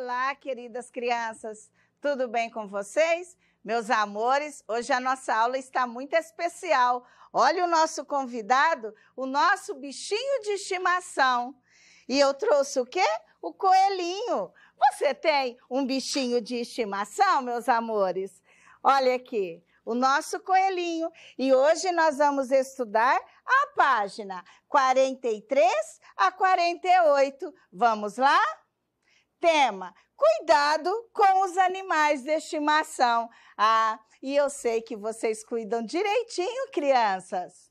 Olá, queridas crianças, tudo bem com vocês? Meus amores, hoje a nossa aula está muito especial. Olha o nosso convidado, o nosso bichinho de estimação. E eu trouxe o quê? O coelhinho. Você tem um bichinho de estimação, meus amores? Olha aqui, o nosso coelhinho. E hoje nós vamos estudar a página 43 a 48. Vamos lá? tema: cuidado com os animais de estimação. Ah, e eu sei que vocês cuidam direitinho, crianças.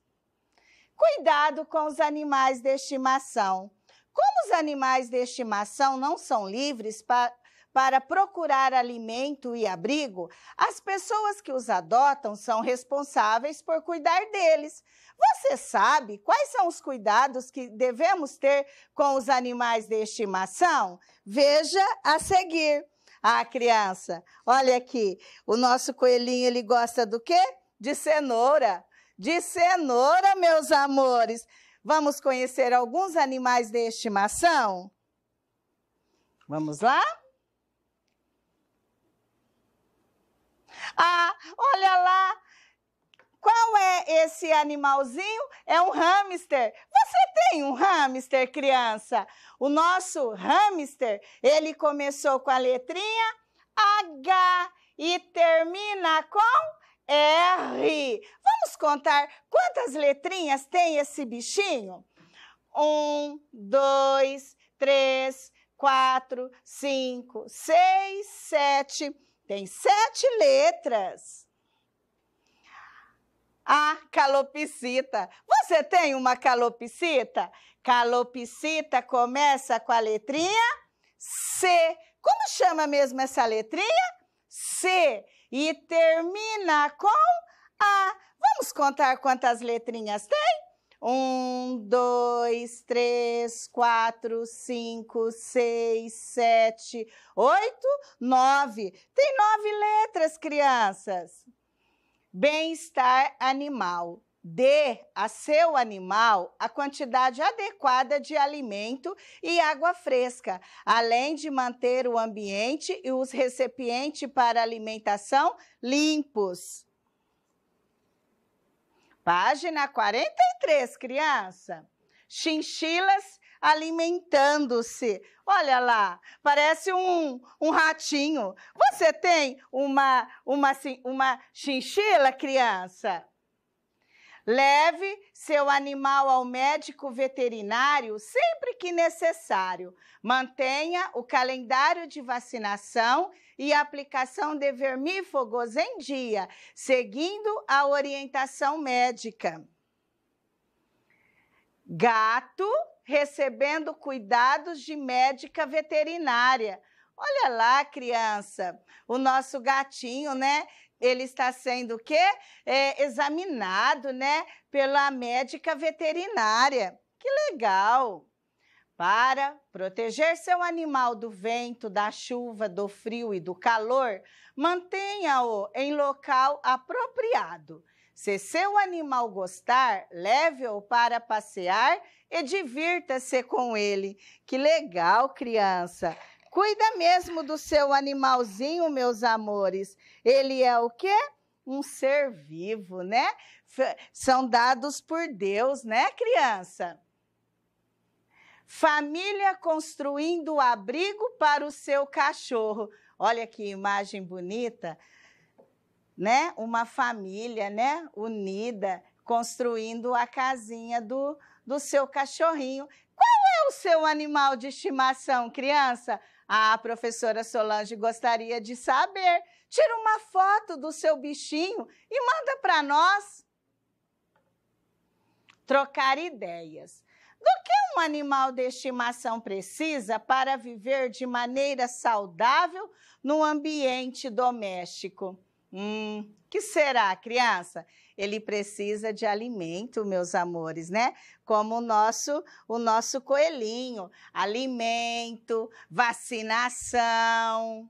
Cuidado com os animais de estimação. Como os animais de estimação não são livres para para procurar alimento e abrigo, as pessoas que os adotam são responsáveis por cuidar deles. Você sabe quais são os cuidados que devemos ter com os animais de estimação? Veja a seguir. Ah, criança, olha aqui, o nosso coelhinho ele gosta do quê? De cenoura. De cenoura, meus amores. Vamos conhecer alguns animais de estimação? Vamos lá? Olha lá, qual é esse animalzinho? É um hamster. Você tem um hamster, criança? O nosso hamster, ele começou com a letrinha H e termina com R. Vamos contar quantas letrinhas tem esse bichinho? Um, dois, três, quatro, cinco, seis, sete tem sete letras. A calopsita. Você tem uma calopsita? Calopsita começa com a letrinha C. Como chama mesmo essa letrinha? C. E termina com A. Vamos contar quantas letrinhas tem? Um, dois, três, quatro, cinco, seis, sete, oito, nove. Tem nove letras, crianças. Bem-estar animal. Dê a seu animal a quantidade adequada de alimento e água fresca, além de manter o ambiente e os recipientes para alimentação limpos. Página 43, criança. Chinchilas alimentando-se. Olha lá, parece um, um ratinho. Você tem uma, uma, uma chinchila, criança? Leve seu animal ao médico veterinário sempre que necessário. Mantenha o calendário de vacinação e aplicação de vermífugos em dia, seguindo a orientação médica. Gato recebendo cuidados de médica veterinária. Olha lá, criança, o nosso gatinho, né? Ele está sendo o quê? É, examinado, né? Pela médica veterinária. Que legal! Para proteger seu animal do vento, da chuva, do frio e do calor, mantenha-o em local apropriado. Se seu animal gostar, leve-o para passear e divirta-se com ele. Que legal, criança! Cuida mesmo do seu animalzinho, meus amores. Ele é o quê? Um ser vivo, né? F são dados por Deus, né, criança? Família construindo abrigo para o seu cachorro. Olha que imagem bonita, né? Uma família, né? Unida, construindo a casinha do, do seu cachorrinho. Qual é o seu animal de estimação, criança? Ah, a professora Solange gostaria de saber. Tira uma foto do seu bichinho e manda para nós. Trocar ideias. Do que um animal de estimação precisa para viver de maneira saudável no ambiente doméstico? Hum, que será, criança? Ele precisa de alimento, meus amores, né? Como o nosso, o nosso coelhinho, alimento, vacinação,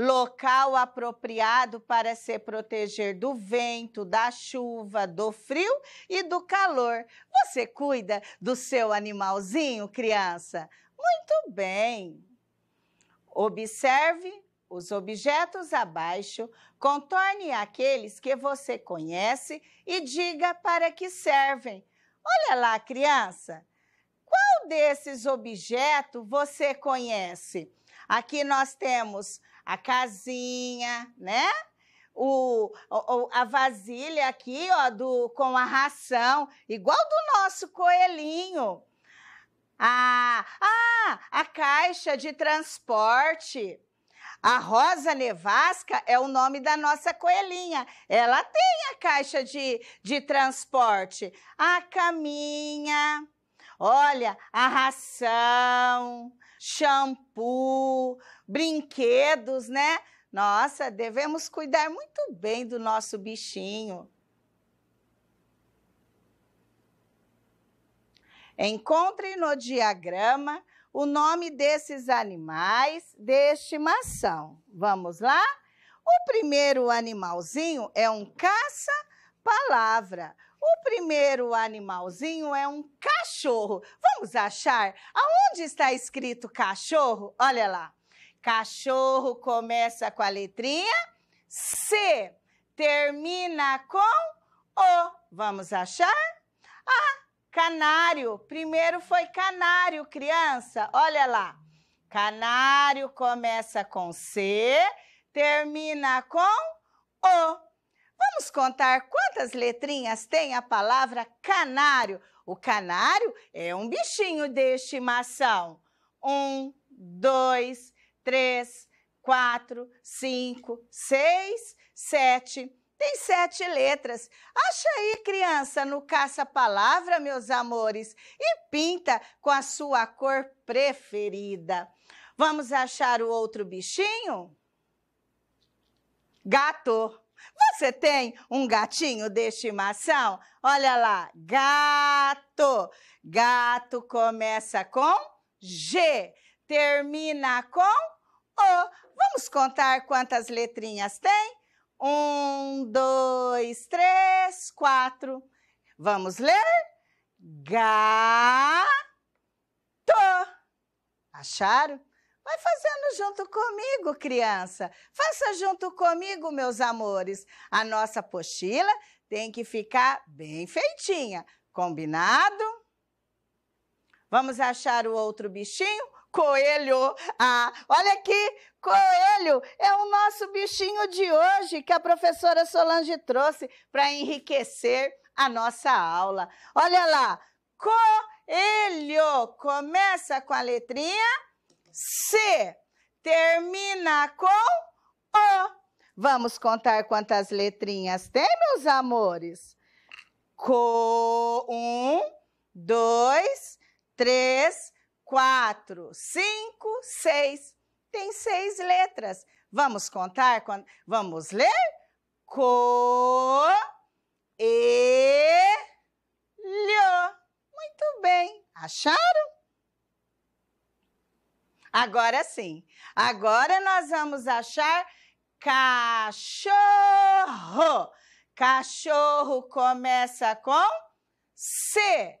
local apropriado para se proteger do vento, da chuva, do frio e do calor. Você cuida do seu animalzinho, criança? Muito bem! Observe os objetos abaixo, contorne aqueles que você conhece e diga para que servem. Olha lá, criança! Qual desses objetos você conhece? Aqui nós temos a casinha, né? O, o, a vasilha aqui, ó, do, com a ração, igual do nosso coelhinho. Ah, ah, a caixa de transporte. A Rosa Nevasca é o nome da nossa coelhinha. Ela tem a caixa de, de transporte, a caminha, olha, a ração, shampoo, brinquedos, né? Nossa, devemos cuidar muito bem do nosso bichinho. Encontre no diagrama o nome desses animais de estimação. Vamos lá? O primeiro animalzinho é um caça-palavra. O primeiro animalzinho é um cachorro. Vamos achar aonde está escrito cachorro? Olha lá. Cachorro começa com a letrinha C, termina com O. Vamos achar? Ah, canário. Primeiro foi canário, criança. Olha lá. Canário começa com C, termina com O. Vamos contar quantas letrinhas tem a palavra canário. O canário é um bichinho de estimação. Um, dois, três, quatro, cinco, seis, sete. Tem sete letras. Acha aí, criança, no caça-palavra, meus amores, e pinta com a sua cor preferida. Vamos achar o outro bichinho? Gato. Você tem um gatinho de estimação? Olha lá, gato. Gato começa com G, termina com O. Vamos contar quantas letrinhas tem? Um, dois, três, quatro. Vamos ler? Gato. Acharam? Vai fazendo junto comigo, criança. Faça junto comigo, meus amores. A nossa pochila tem que ficar bem feitinha. Combinado? Vamos achar o outro bichinho? Coelho! Ah, olha aqui! Coelho é o nosso bichinho de hoje que a professora Solange trouxe para enriquecer a nossa aula. Olha lá! Coelho! Começa com a letrinha C termina com O. Vamos contar quantas letrinhas tem, meus amores? Co um, dois, três, quatro, cinco, seis. Tem seis letras. Vamos contar? Vamos ler? Co e lho. Muito bem. Acharam? Agora sim. Agora nós vamos achar cachorro. Cachorro começa com C,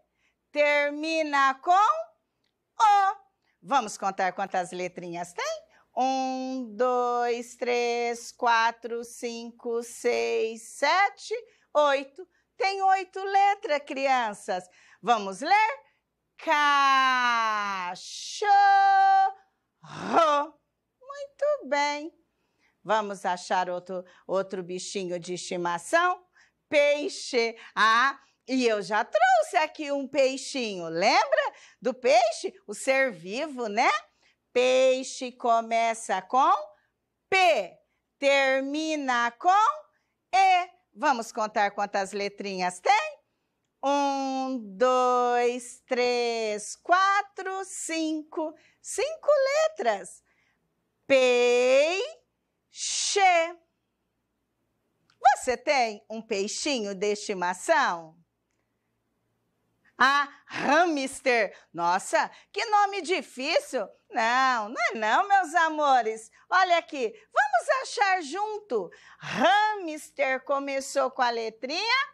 termina com O. Vamos contar quantas letrinhas tem? Um, dois, três, quatro, cinco, seis, sete, oito. Tem oito letras, crianças. Vamos ler? Cachorro. Muito bem. Vamos achar outro, outro bichinho de estimação? Peixe. Ah, e eu já trouxe aqui um peixinho. Lembra do peixe? O ser vivo, né? Peixe começa com P, termina com E. Vamos contar quantas letrinhas tem? Um, dois, três, quatro, cinco. Cinco letras. Peixe. Você tem um peixinho de estimação? Ah, hamster. Nossa, que nome difícil. Não, não é não, meus amores. Olha aqui, vamos achar junto. Hamster começou com a letrinha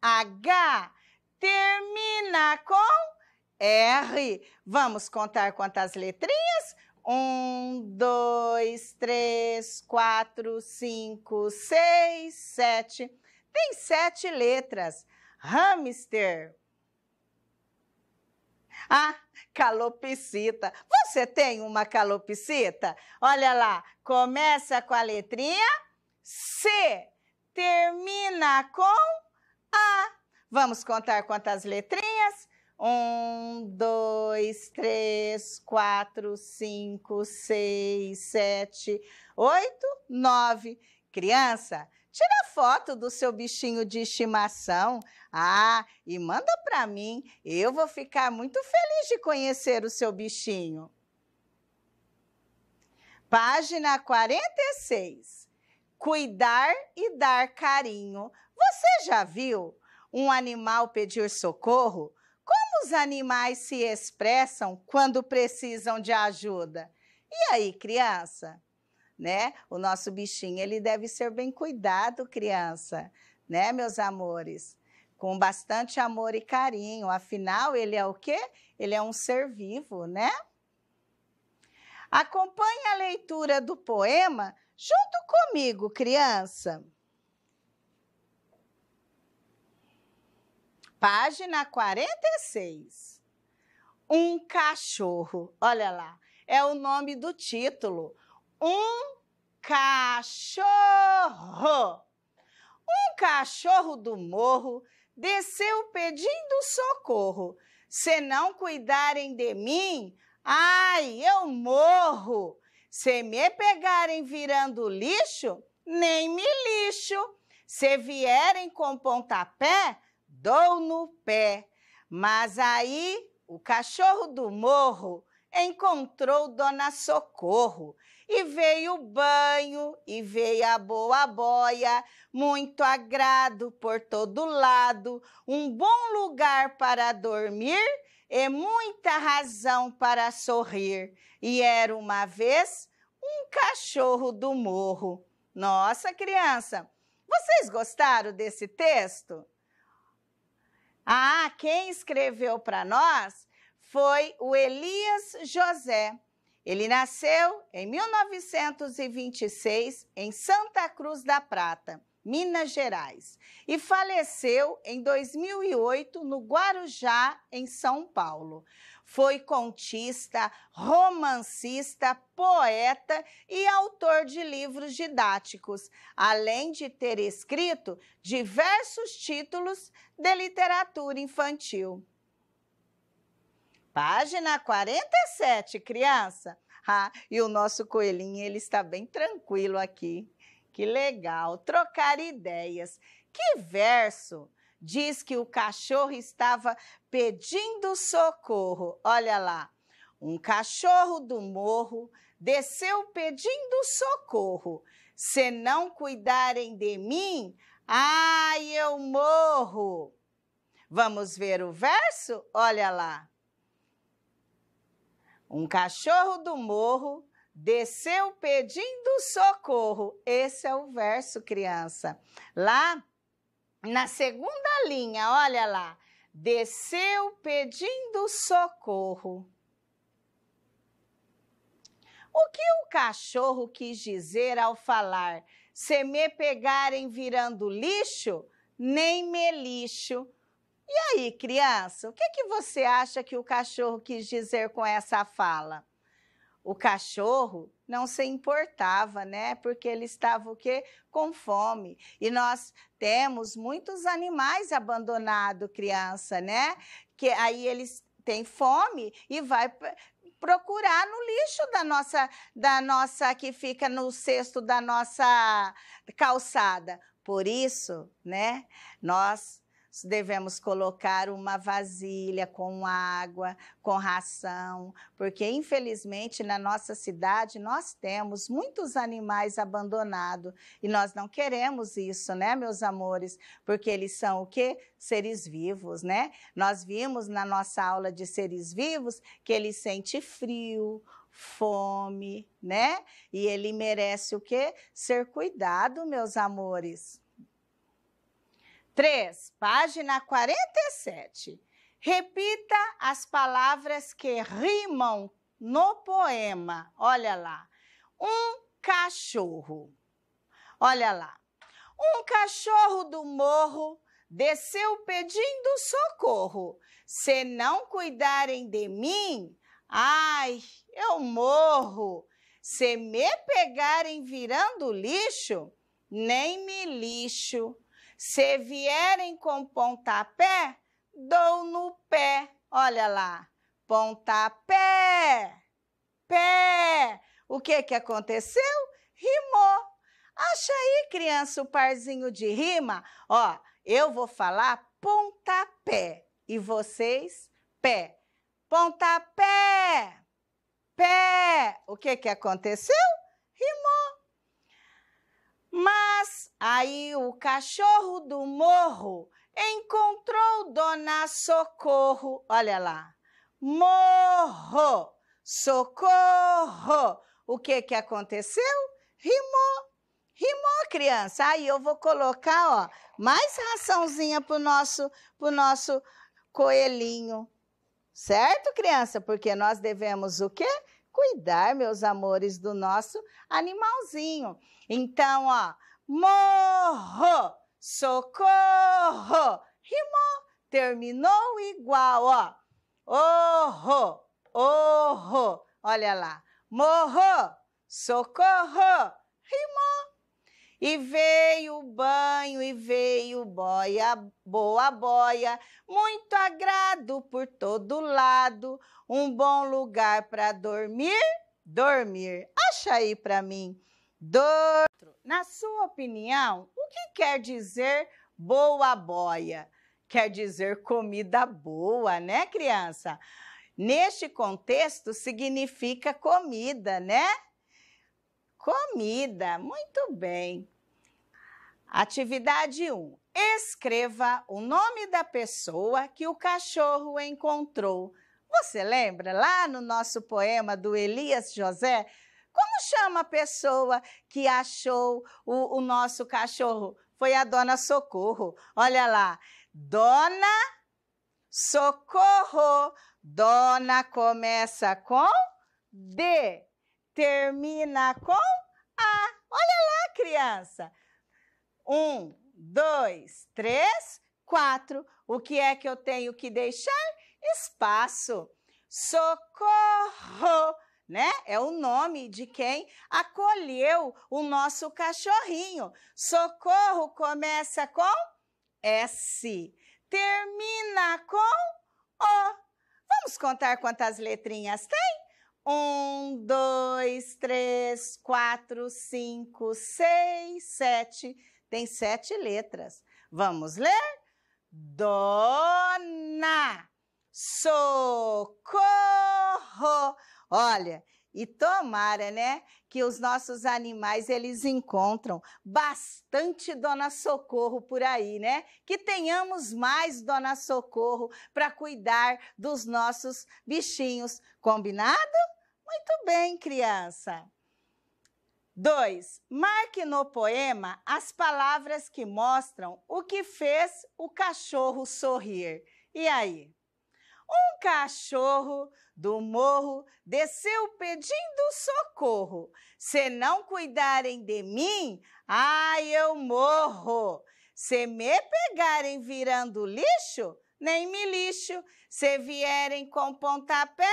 H termina com R. Vamos contar quantas letrinhas? Um, dois, três, quatro, cinco, seis, sete. Tem sete letras. Hamster. Ah, calopsita. Você tem uma calopsita? Olha lá, começa com a letrinha C, termina com A. Vamos contar quantas letrinhas? Um, dois, três, quatro, cinco, seis, sete, oito, nove. Criança, tira foto do seu bichinho de estimação. Ah, e manda para mim. Eu vou ficar muito feliz de conhecer o seu bichinho. Página 46. Cuidar e dar carinho. Você já viu um animal pedir socorro, como os animais se expressam quando precisam de ajuda? E aí, criança? Né? O nosso bichinho ele deve ser bem cuidado, criança, né, meus amores? Com bastante amor e carinho. Afinal, ele é o quê? Ele é um ser vivo, né? Acompanhe a leitura do poema junto comigo, criança. Página 46. Um cachorro. Olha lá, é o nome do título. Um cachorro. Um cachorro do morro desceu pedindo socorro. Se não cuidarem de mim, ai, eu morro. Se me pegarem virando lixo, nem me lixo. Se vierem com pontapé, dou no pé. Mas aí o cachorro do morro encontrou Dona Socorro. E veio o banho, e veio a boa boia, muito agrado por todo lado, um bom lugar para dormir e muita razão para sorrir. E era uma vez um cachorro do morro. Nossa, criança, vocês gostaram desse texto? Ah, quem escreveu para nós foi o Elias José. Ele nasceu em 1926 em Santa Cruz da Prata, Minas Gerais, e faleceu em 2008 no Guarujá, em São Paulo foi contista, romancista, poeta e autor de livros didáticos, além de ter escrito diversos títulos de literatura infantil. Página 47, criança. Ah, e o nosso coelhinho, ele está bem tranquilo aqui. Que legal, trocar ideias. Que verso! diz que o cachorro estava pedindo socorro. Olha lá, um cachorro do morro desceu pedindo socorro. Se não cuidarem de mim, ai, eu morro. Vamos ver o verso? Olha lá. Um cachorro do morro desceu pedindo socorro. Esse é o verso, criança. Lá na segunda linha, olha lá, desceu pedindo socorro. O que o cachorro quis dizer ao falar? Se me pegarem virando lixo, nem me lixo. E aí, criança, o que, que você acha que o cachorro quis dizer com essa fala? o cachorro não se importava, né? Porque ele estava o quê? Com fome. E nós temos muitos animais abandonados, criança, né? Que aí eles têm fome e vai procurar no lixo da nossa da nossa que fica no cesto da nossa calçada. Por isso, né? Nós devemos colocar uma vasilha com água, com ração, porque infelizmente na nossa cidade nós temos muitos animais abandonados e nós não queremos isso, né, meus amores? Porque eles são o quê? Seres vivos, né? Nós vimos na nossa aula de seres vivos que ele sente frio, fome, né? E ele merece o quê? Ser cuidado, meus amores. 3, página 47. Repita as palavras que rimam no poema. Olha lá. Um cachorro. Olha lá. Um cachorro do morro desceu pedindo socorro. Se não cuidarem de mim, ai, eu morro. Se me pegarem virando lixo, nem me lixo. Se vierem com pontapé, dou no pé. Olha lá. Pontapé. Pé. O que que aconteceu? Rimou. Acha aí, criança, o parzinho de rima? Ó, eu vou falar pontapé e vocês pé. Pontapé. Pé. O que que aconteceu? Rimou. Mas aí o cachorro do morro encontrou Dona Socorro. Olha lá. Morro, socorro. O que que aconteceu? Rimou. Rimou, criança. Aí eu vou colocar, ó, mais raçãozinha pro nosso pro nosso coelhinho. Certo, criança? Porque nós devemos o quê? cuidar, meus amores, do nosso animalzinho. Então, ó, morro, socorro, rimou, terminou igual, ó. Orro, orro, olha lá. Morro, socorro, rimou, e veio o banho, e veio boia, boa boia, muito agrado por todo lado, um bom lugar para dormir, dormir. Acha aí para mim. Dor. Na sua opinião, o que quer dizer boa boia? Quer dizer comida boa, né, criança? Neste contexto, significa comida, né? Comida, muito bem. Atividade 1. Escreva o nome da pessoa que o cachorro encontrou. Você lembra lá no nosso poema do Elias José? Como chama a pessoa que achou o, o nosso cachorro? Foi a Dona Socorro. Olha lá. Dona Socorro. Dona começa com D termina com A. Olha lá, criança. Um, dois, três, quatro. O que é que eu tenho que deixar? Espaço. Socorro, né? É o nome de quem acolheu o nosso cachorrinho. Socorro começa com S, termina com O. Vamos contar quantas letrinhas tem? Um, dois, três, quatro, cinco, seis, sete. Tem sete letras. Vamos ler? Dona, socorro. Olha, e tomara, né, que os nossos animais eles encontram bastante Dona Socorro por aí, né? Que tenhamos mais Dona Socorro para cuidar dos nossos bichinhos, combinado? Muito bem, criança. 2. Marque no poema as palavras que mostram o que fez o cachorro sorrir. E aí? Um cachorro do morro desceu pedindo socorro. Se não cuidarem de mim, ai eu morro. Se me pegarem virando lixo, nem me lixo. Se vierem com pontapé,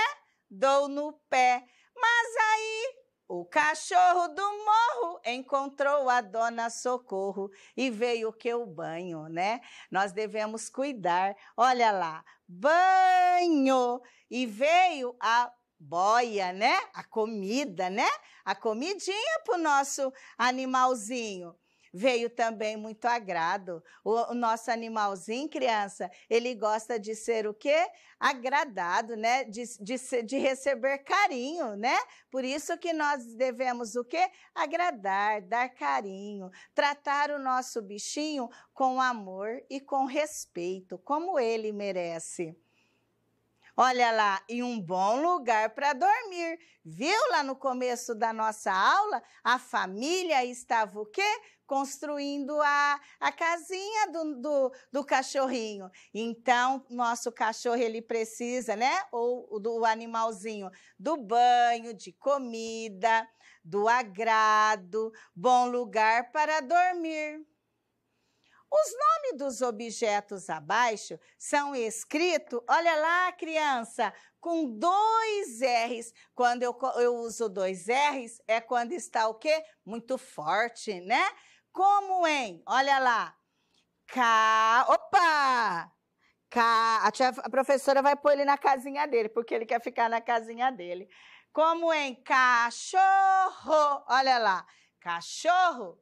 dou no pé. Mas aí o cachorro do morro encontrou a dona Socorro e veio que o banho, né? Nós devemos cuidar. Olha lá, banho e veio a boia, né? A comida, né? A comidinha para o nosso animalzinho. Veio também muito agrado. O, o nosso animalzinho, criança, ele gosta de ser o quê? Agradado, né? De, de, de receber carinho, né? Por isso que nós devemos o quê? Agradar, dar carinho, tratar o nosso bichinho com amor e com respeito, como ele merece. Olha lá, e um bom lugar para dormir. Viu lá no começo da nossa aula? A família estava o quê? construindo a, a casinha do, do, do cachorrinho. Então, nosso cachorro, ele precisa, né? Ou do animalzinho, do banho, de comida, do agrado, bom lugar para dormir. Os nomes dos objetos abaixo são escritos, olha lá, criança, com dois R's. Quando eu, eu uso dois R's, é quando está o quê? Muito forte, né? como em, olha lá, ca, opa, ca. a, tia, a professora vai pôr ele na casinha dele, porque ele quer ficar na casinha dele. Como em cachorro, olha lá, cachorro,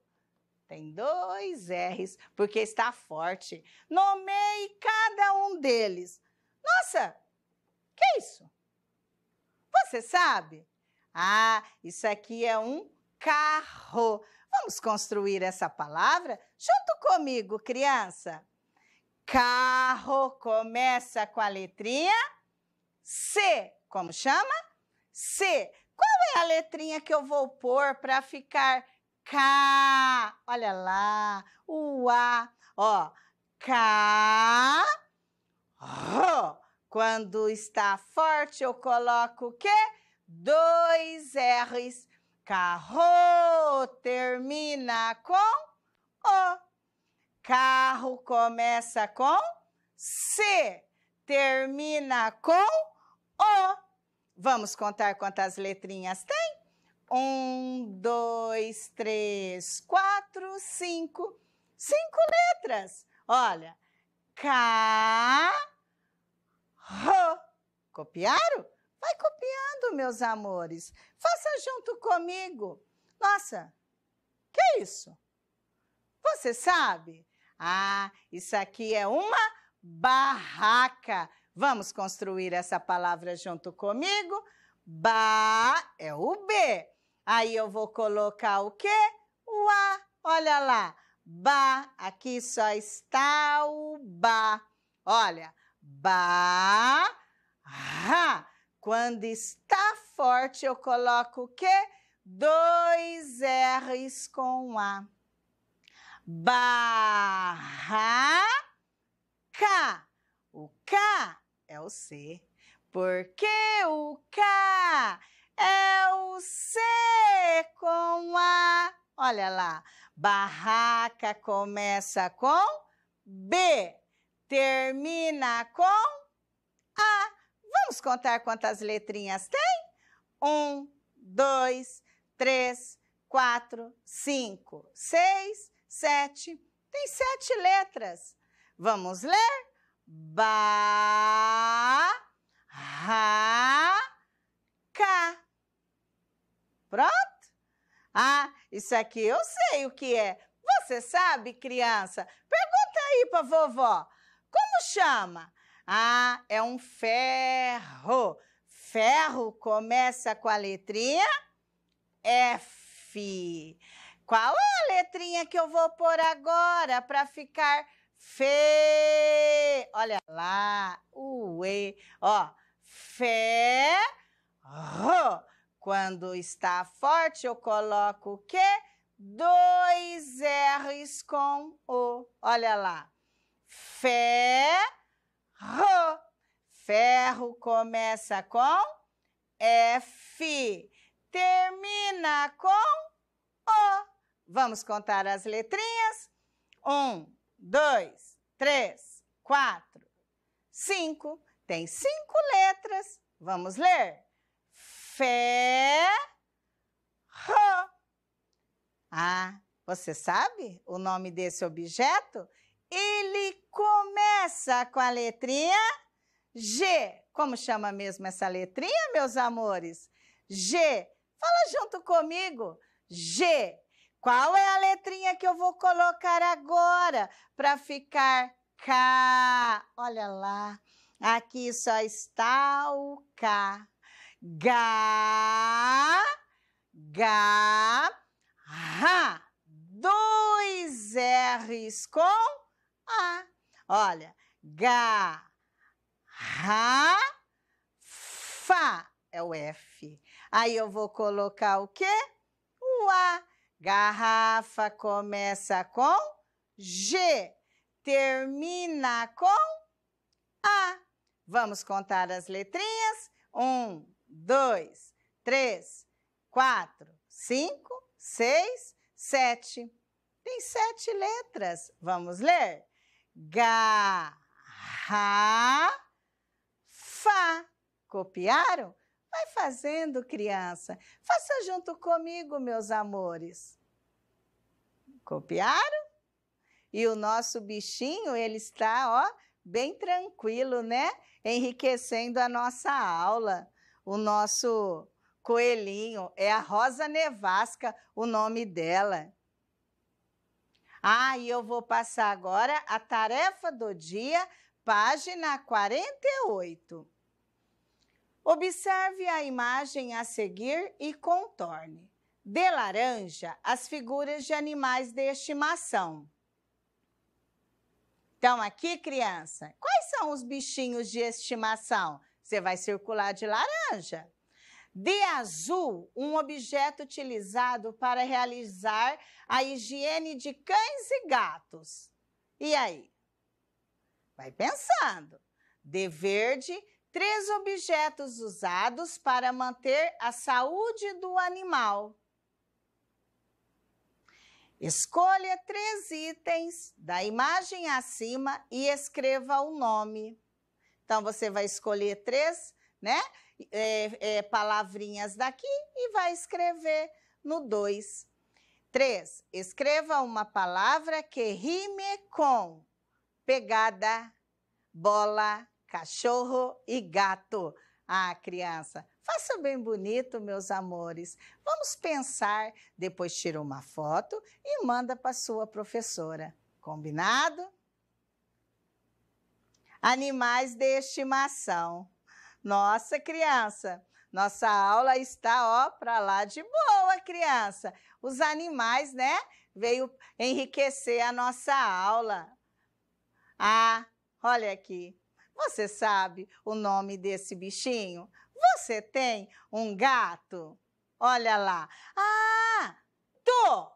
tem dois R's, porque está forte. Nomei cada um deles. Nossa, que isso? Você sabe? Ah, isso aqui é um carro. Vamos construir essa palavra junto comigo, criança. Carro começa com a letrinha C. Como chama? C. Qual é a letrinha que eu vou pôr para ficar K? Olha lá, o A. Ó, K. Quando está forte, eu coloco o quê? Dois R's Carro termina com O. Carro começa com C, termina com O. Vamos contar quantas letrinhas tem? Um, dois, três, quatro, cinco. Cinco letras. Olha, carro. Copiaram? Vai copiando, meus amores. Faça junto comigo. Nossa, que isso? Você sabe? Ah, isso aqui é uma barraca. Vamos construir essa palavra junto comigo? Ba é o B. Aí eu vou colocar o quê? O A. Olha lá. Ba. Aqui só está o ba. Olha. Ba. Ra. Quando está forte, eu coloco o quê? Dois R's com A. Barraca. O K é o C. Porque o K é o C com A. Olha lá. Barraca começa com B, termina com A. Vamos contar quantas letrinhas tem? Um, dois, três, quatro, cinco, seis, sete. Tem sete letras. Vamos ler? Ba, ra, ca. Pronto? Ah, isso aqui eu sei o que é. Você sabe, criança? Pergunta aí para vovó. Como chama? Ah, é um ferro. Ferro começa com a letrinha F. Qual é a letrinha que eu vou pôr agora para ficar fe? Olha lá, o E. Ó, ferro. Quando está forte, eu coloco o quê? Dois R's com O. Olha lá. Ferro R. Ferro começa com F, termina com O. Vamos contar as letrinhas? Um, dois, três, quatro, cinco. Tem cinco letras. Vamos ler? Fé, Ah, você sabe o nome desse objeto? ele começa com a letrinha G. Como chama mesmo essa letrinha, meus amores? G. Fala junto comigo. G. Qual é a letrinha que eu vou colocar agora para ficar K? Olha lá. Aqui só está o K. G, G, Rá. Dois R's com a. Olha, ga, ra, fa é o F. Aí eu vou colocar o quê? O A. Garrafa começa com G, termina com A. Vamos contar as letrinhas? Um, dois, três, quatro, cinco, seis, sete. Tem sete letras. Vamos ler? garrafa. Copiaram? Vai fazendo, criança. Faça junto comigo, meus amores. Copiaram? E o nosso bichinho, ele está, ó, bem tranquilo, né? Enriquecendo a nossa aula. O nosso coelhinho é a Rosa Nevasca, o nome dela. Ah, e eu vou passar agora a tarefa do dia, página 48. Observe a imagem a seguir e contorne. De laranja, as figuras de animais de estimação. Então, aqui, criança, quais são os bichinhos de estimação? Você vai circular de laranja. De azul, um objeto utilizado para realizar a higiene de cães e gatos. E aí? Vai pensando. De verde, três objetos usados para manter a saúde do animal. Escolha três itens da imagem acima e escreva o nome. Então, você vai escolher três, né? é, é, palavrinhas daqui e vai escrever no 2. 3. Escreva uma palavra que rime com pegada, bola, cachorro e gato. Ah, criança, faça bem bonito, meus amores. Vamos pensar, depois tira uma foto e manda para sua professora. Combinado? Animais de estimação. Nossa, criança, nossa aula está ó para lá de boa, criança. Os animais, né? Veio enriquecer a nossa aula. Ah, olha aqui. Você sabe o nome desse bichinho? Você tem um gato? Olha lá. Ah, tô.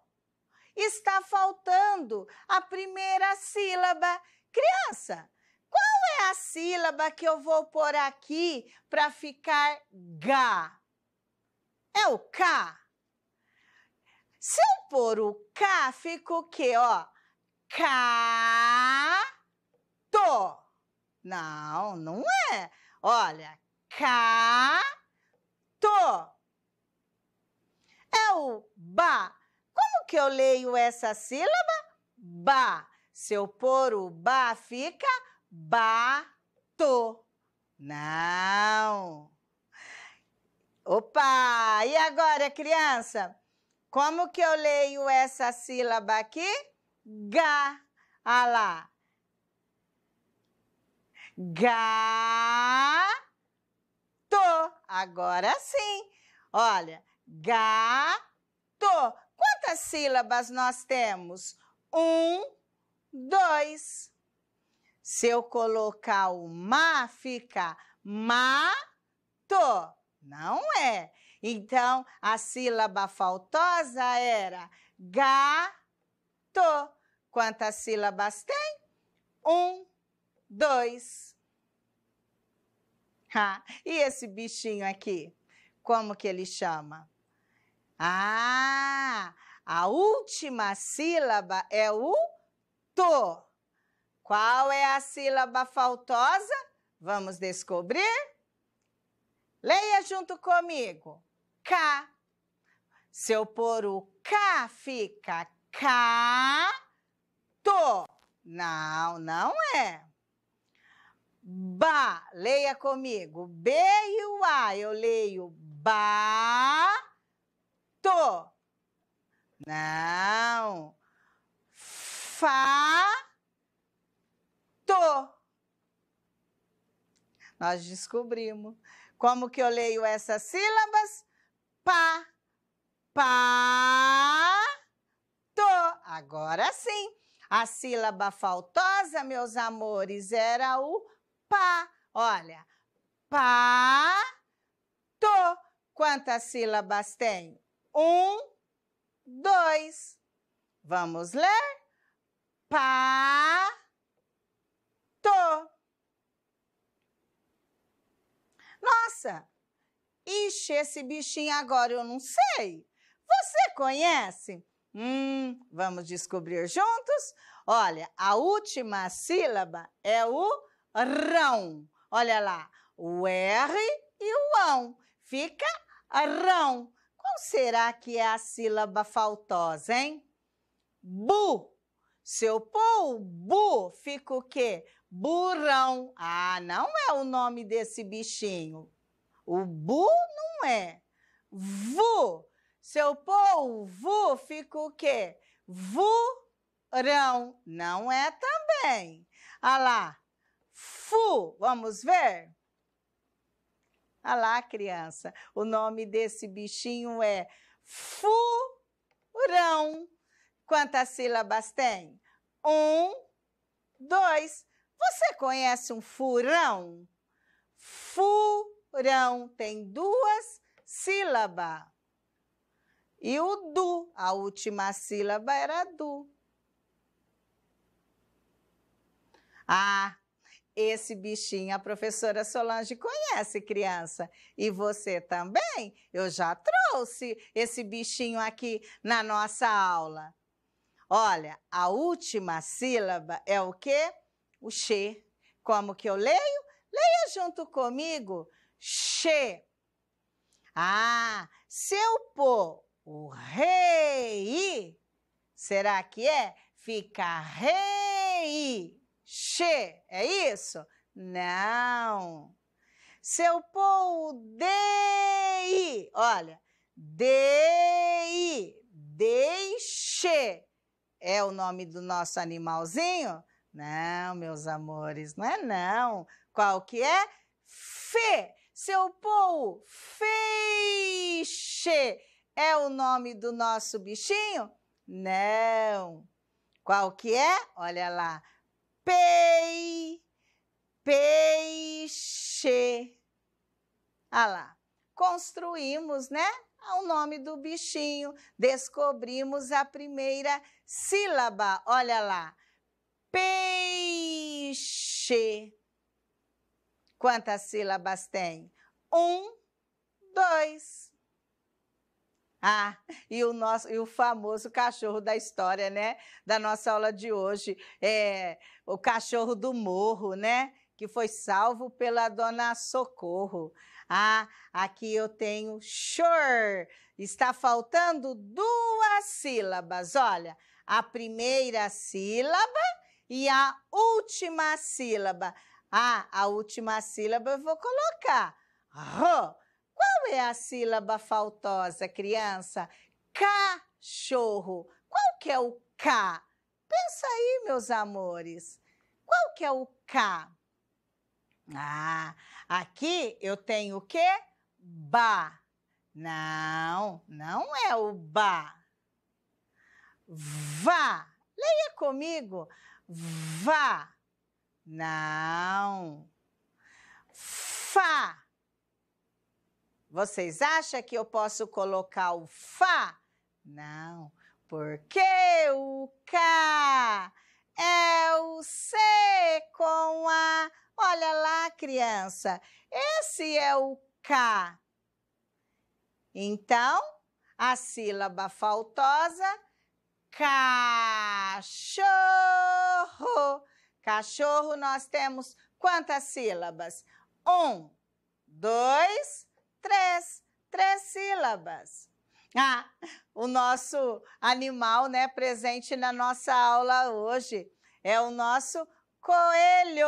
Está faltando a primeira sílaba. Criança, é a sílaba que eu vou pôr aqui para ficar ga? É o K. Se eu pôr o K, fica o quê? Ó, K-to. Não, não é. Olha, K-to. É o ba. Como que eu leio essa sílaba? Ba. Se eu pôr o ba, fica bato. Não. Opa! E agora, criança? Como que eu leio essa sílaba aqui? Gá. Olha ah lá. To. Agora sim. Olha, To. Quantas sílabas nós temos? Um, dois, se eu colocar o ma, fica mato. Não é. Então, a sílaba faltosa era gato. Quantas sílabas tem? Um, dois. Ah, e esse bichinho aqui? Como que ele chama? Ah, a última sílaba é o to. Qual é a sílaba faltosa? Vamos descobrir? Leia junto comigo. K. Se eu pôr o K, fica To. Não, não é. Ba, leia comigo. B e o A, eu leio To. Não. Fá. Tô. Nós descobrimos como que eu leio essas sílabas. Pá, pá, tô. Agora sim. A sílaba faltosa, meus amores, era o pá. Olha, pá, tô. Quantas sílabas tem? Um, dois. Vamos ler? Pá, Tô. Nossa, ixi, esse bichinho agora eu não sei. Você conhece? Hum, vamos descobrir juntos? Olha, a última sílaba é o rão. Olha lá, o R e o ão. Fica rão. Qual será que é a sílaba faltosa, hein? Bu. Se eu pôr o bu, fica o quê? burrão. Ah, não é o nome desse bichinho. O bu não é. Vu. Se eu pôr o vu, fica o quê? Vurão. Não é também. Ah lá. Fu. Vamos ver? Ah lá, criança. O nome desse bichinho é furão. Quantas sílabas tem? Um, dois. Você conhece um furão? Furão tem duas sílabas. E o du, a última sílaba era du. Ah, esse bichinho a professora Solange conhece, criança. E você também? Eu já trouxe esse bichinho aqui na nossa aula. Olha, a última sílaba é o quê? o che. Como que eu leio? Leia junto comigo. Che. Ah, se eu pôr o rei, será que é? Fica rei. Che. É isso? Não. Se eu pôr o dei, olha, dei, deixe é o nome do nosso animalzinho, não, meus amores, não é não. Qual que é? Fê, Seu povo feixe é o nome do nosso bichinho? Não. Qual que é? Olha lá. Pei, peixe. Ah lá. Construímos, né? o nome do bichinho. Descobrimos a primeira sílaba. Olha lá. Peixe. Quantas sílabas tem? Um, dois. Ah, e o nosso e o famoso cachorro da história, né? Da nossa aula de hoje, é o cachorro do morro, né? Que foi salvo pela dona Socorro. Ah, aqui eu tenho sure. Está faltando duas sílabas. Olha, a primeira sílaba e a última sílaba. Ah, a última sílaba eu vou colocar. Rô. Qual é a sílaba faltosa, criança? Cachorro. Qual que é o K? Pensa aí, meus amores. Qual que é o K? Ah, aqui eu tenho o quê? Ba. Não, não é o ba. Vá. Leia comigo vá. Não. Fá. Vocês acham que eu posso colocar o Fá? Não, porque o K é o C com A. Olha lá, criança, esse é o K. Então, a sílaba faltosa Cachorro. Cachorro, nós temos quantas sílabas? Um, dois, três. Três sílabas. Ah, o nosso animal, né, presente na nossa aula hoje é o nosso coelho.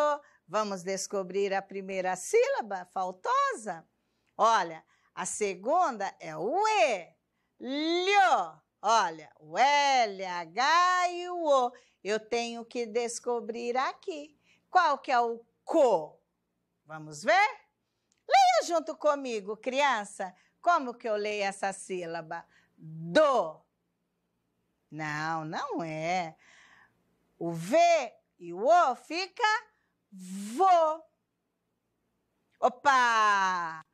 Vamos descobrir a primeira sílaba faltosa? Olha, a segunda é o E. Lho. Olha, o L, H e o O. Eu tenho que descobrir aqui. Qual que é o co? Vamos ver? Leia junto comigo, criança. Como que eu leio essa sílaba? Do. Não, não é. O V e o O fica vô. Opa!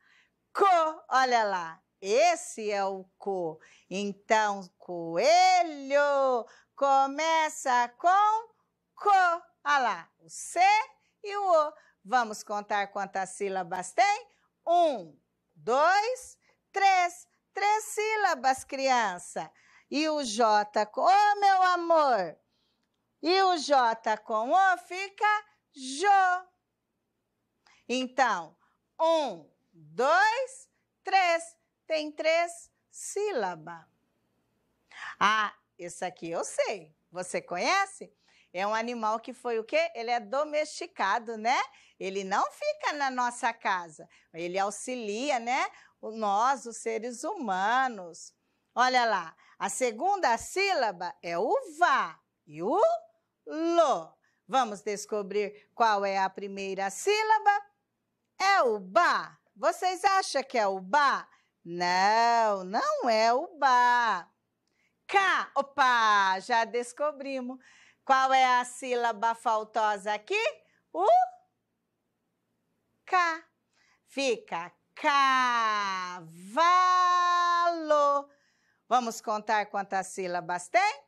Co, olha lá. Esse é o co. Então, coelho começa com co. Olha lá, o C e o O. Vamos contar quantas sílabas tem? Um, dois, três. Três sílabas, criança. E o J com O, meu amor. E o J com O fica Jô. Então, um, dois, três tem três sílabas. Ah, esse aqui eu sei. Você conhece? É um animal que foi o quê? Ele é domesticado, né? Ele não fica na nossa casa. Ele auxilia, né? Nós, os seres humanos. Olha lá, a segunda sílaba é o vá e o lo. Vamos descobrir qual é a primeira sílaba? É o ba. Vocês acham que é o ba? Não, não é o ba. Cá, opa, já descobrimos. Qual é a sílaba faltosa aqui? O K. Fica cavalo. Vamos contar quantas sílabas tem?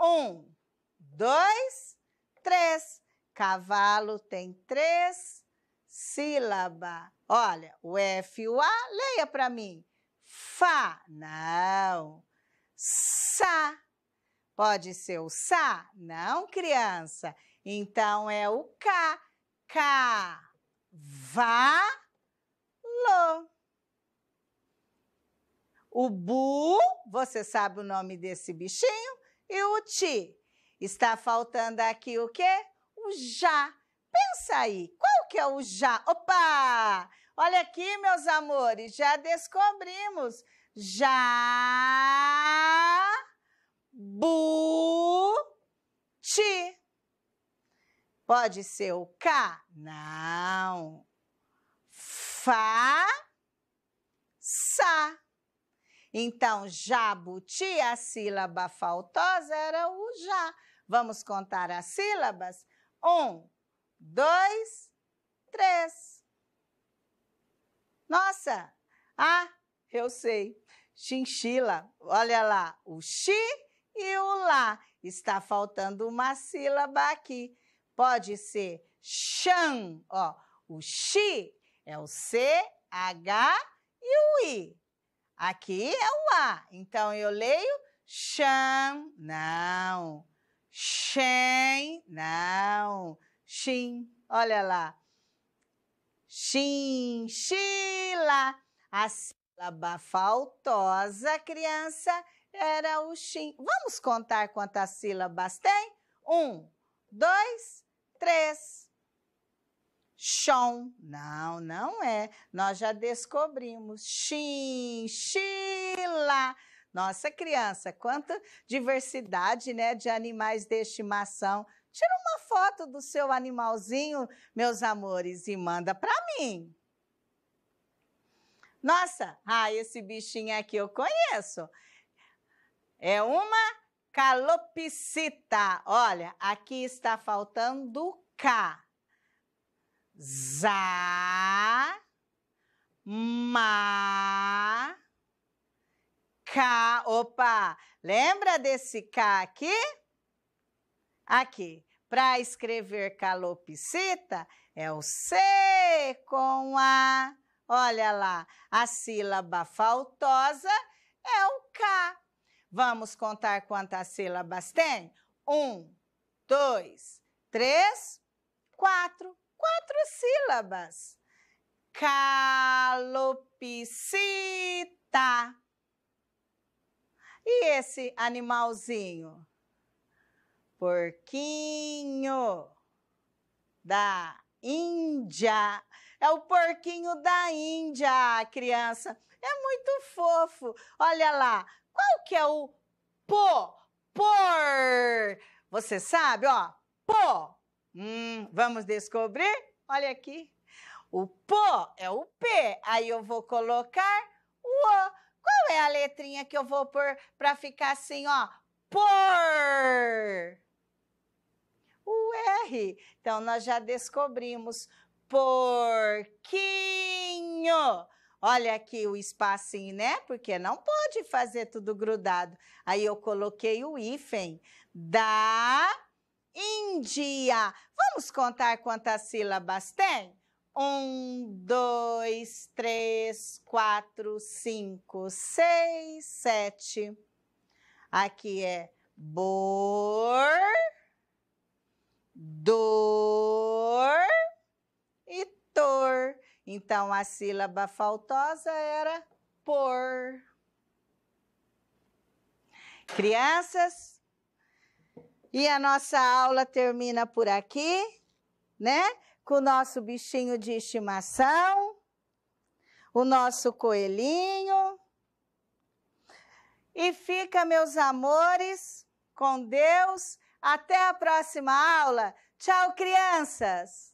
Um, dois, três. Cavalo tem três sílabas. Olha, o F e o A, leia para mim. Fá, não. Sá. Pode ser o sá? Não, criança. Então é o cá. Cá. Vá. Lo. O bu, você sabe o nome desse bichinho? E o ti. Está faltando aqui o quê? O já. Pensa aí, qual que é o já? Opa! Olha aqui, meus amores, já descobrimos. Já bu ti. Pode ser o ca? Não. Fa sa. Então, jabuti, a sílaba faltosa era o já. Vamos contar as sílabas? Um, dois, três. Nossa, ah, eu sei. Chinchila, olha lá, o chi e o lá. Está faltando uma sílaba aqui. Pode ser chan, ó. O chi é o C, H e o I. Aqui é o A. Então eu leio chan, não. Shen, não. Shin, olha lá. Xin, chi sílá. A sílaba faltosa, criança, era o xim. Vamos contar quantas sílabas tem? Um, dois, três. Chom. Não, não é. Nós já descobrimos. Chinchila. Nossa, criança, quanta diversidade né, de animais de estimação. Tira uma foto do seu animalzinho, meus amores, e manda para mim. Nossa, ah, esse bichinho aqui eu conheço. É uma calopsita. Olha, aqui está faltando K. Zá, ma, K. Opa, lembra desse K aqui? Aqui. Para escrever calopsita, é o C com A. Olha lá, a sílaba faltosa é o K. Vamos contar quantas sílabas tem? Um, dois, três, quatro. Quatro sílabas. Calopsita. E esse animalzinho? Porquinho da Índia. É o porquinho da Índia, criança. É muito fofo. Olha lá. Qual que é o pô? Por. Você sabe, ó. Pô. Hum, vamos descobrir? Olha aqui. O pô é o P. Aí eu vou colocar o O. Qual é a letrinha que eu vou pôr para ficar assim, ó? Por. O R. Então, nós já descobrimos porquinho. Olha aqui o espaço, né? Porque não pode fazer tudo grudado. Aí eu coloquei o hífen da Índia. Vamos contar quantas sílabas tem? Um, dois, três, quatro, cinco, seis, sete. Aqui é bor, dor, Tor. Então, a sílaba faltosa era por. Crianças, e a nossa aula termina por aqui, né? Com o nosso bichinho de estimação, o nosso coelhinho. E fica, meus amores, com Deus. Até a próxima aula. Tchau, crianças!